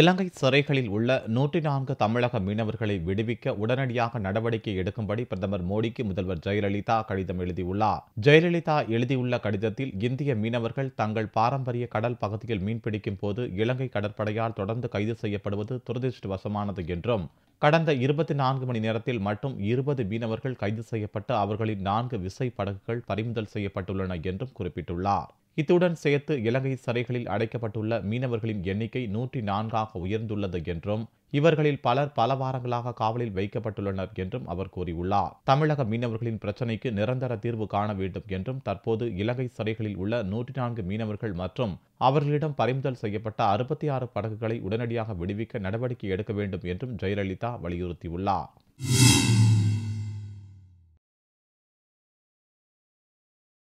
இலங்கை சிறைகளில் உள்ள நூற்றி நான்கு தமிழக மீனவர்களை விடுவிக்க உடனடியாக நடவடிக்கை எடுக்கும்படி பிரதமர் மோடிக்கு முதல்வர் ஜெயலலிதா கடிதம் எழுதியுள்ளார் ஜெயலலிதா எழுதியுள்ள கடிதத்தில் இந்திய மீனவர்கள் தங்கள் பாரம்பரிய கடல் பகுதியில் மீன்பிடிக்கும் போது இலங்கை கடற்படையால் தொடர்ந்து கைது செய்யப்படுவது துரதிருஷ்டவசமானது என்றும் கடந்த இருபத்தி நான்கு மணி நேரத்தில் மட்டும் இருபது மீனவர்கள் கைது செய்யப்பட்டு அவர்களின் நான்கு விசை படகுகள் பறிமுதல் செய்யப்பட்டுள்ளன என்றும் குறிப்பிட்டுள்ளார் இத்துடன் சேர்த்து இலங்கை சிறைகளில் அடைக்கப்பட்டுள்ள மீனவர்களின் எண்ணிக்கை நூற்றி நான்காக உயர்ந்துள்ளது என்றும் இவர்களில் பலர் பல வாரங்களாக காவலில் வைக்கப்பட்டுள்ளனர் என்றும் அவர் கூறியுள்ளார் தமிழக மீனவர்களின் பிரச்சினைக்கு நிரந்தர தீர்வு காண வேண்டும் என்றும் தற்போது இலங்கை சிறைகளில் உள்ள நூற்றி நான்கு மீனவர்கள் மற்றும் அவர்களிடம் பறிமுதல் செய்யப்பட்ட அறுபத்தி ஆறு படகுகளை உடனடியாக விடுவிக்க நடவடிக்கை எடுக்க வேண்டும் என்றும் ஜெயலலிதா வலியுறுத்தியுள்ளார்